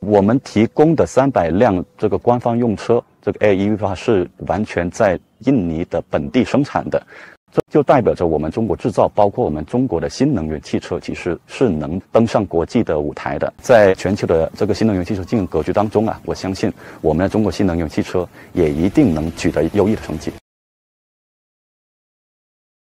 我们提供的三百辆这个官方用车，这个 A 一的话是完全在印尼的本地生产的，这就代表着我们中国制造，包括我们中国的新能源汽车，其实是能登上国际的舞台的。在全球的这个新能源汽车竞争格局当中啊，我相信我们的中国新能源汽车也一定能取得优异的成绩。